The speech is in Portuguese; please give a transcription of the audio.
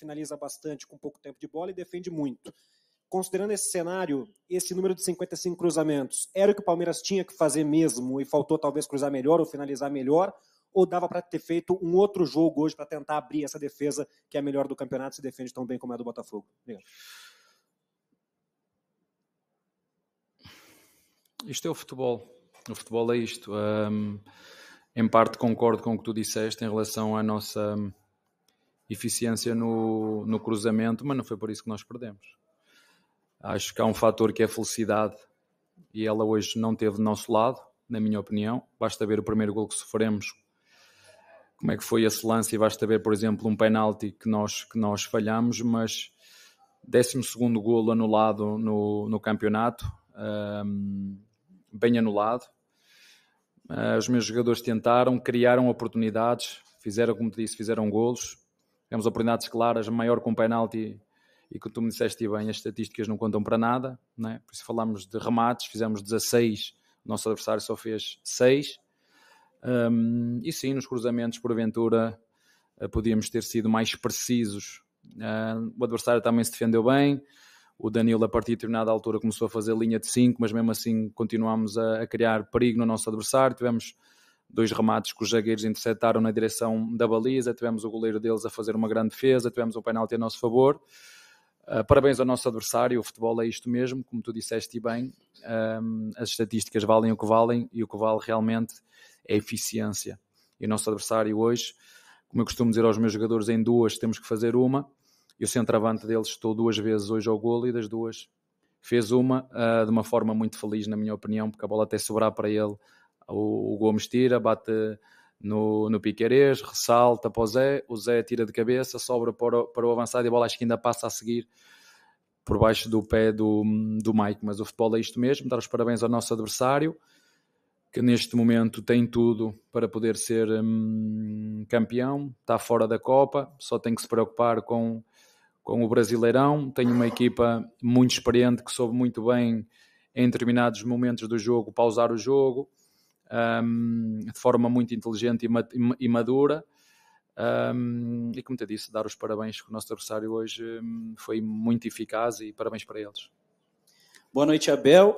finaliza bastante com pouco tempo de bola e defende muito. Considerando esse cenário, esse número de 55 cruzamentos, era o que o Palmeiras tinha que fazer mesmo e faltou talvez cruzar melhor ou finalizar melhor? Ou dava para ter feito um outro jogo hoje para tentar abrir essa defesa que é a melhor do campeonato e se defende tão bem como é a do Botafogo? Obrigado. Isto é o futebol. O futebol é isto. Um, em parte concordo com o que tu disseste em relação à nossa eficiência no, no cruzamento, mas não foi por isso que nós perdemos. Acho que há um fator que é a felicidade e ela hoje não teve do nosso lado, na minha opinião. Basta ver o primeiro gol que sofremos, como é que foi esse lance, e basta ver, por exemplo, um penalti que nós, que nós falhamos, mas 12 gol anulado no, no campeonato, um, bem anulado. Uh, os meus jogadores tentaram, criaram oportunidades, fizeram, como te disse, fizeram golos tivemos oportunidades claras, maior com penalti e que tu me disseste bem, as estatísticas não contam para nada, não é? por isso falámos de remates, fizemos 16, o nosso adversário só fez 6, um, e sim, nos cruzamentos, porventura, eh, podíamos ter sido mais precisos. Uh, o adversário também se defendeu bem, o Danilo, a partir de determinada altura, começou a fazer linha de 5, mas mesmo assim continuámos a, a criar perigo no nosso adversário, tivemos dois remates que os zagueiros interceptaram na direção da baliza, tivemos o goleiro deles a fazer uma grande defesa, tivemos um penalti a nosso favor. Uh, parabéns ao nosso adversário, o futebol é isto mesmo, como tu disseste e bem, um, as estatísticas valem o que valem e o que vale realmente é a eficiência. E o nosso adversário hoje, como eu costumo dizer aos meus jogadores, em duas temos que fazer uma, e o centroavante deles estou duas vezes hoje ao golo e das duas fez uma uh, de uma forma muito feliz, na minha opinião, porque a bola até sobrar para ele o, o Gomes tira, bate no, no Piquerez, ressalta para o Zé, o Zé tira de cabeça, sobra para o, para o avançado e a bola acho que ainda passa a seguir por baixo do pé do, do Mike. Mas o futebol é isto mesmo, dar os parabéns ao nosso adversário, que neste momento tem tudo para poder ser hum, campeão, está fora da Copa, só tem que se preocupar com, com o Brasileirão, tem uma equipa muito experiente que soube muito bem em determinados momentos do jogo pausar o jogo, um, de forma muito inteligente e, madura. Um, e como te disse, dar os parabéns que o nosso adversário hoje hum, foi muito eficaz e parabéns para eles. Boa noite, Abel.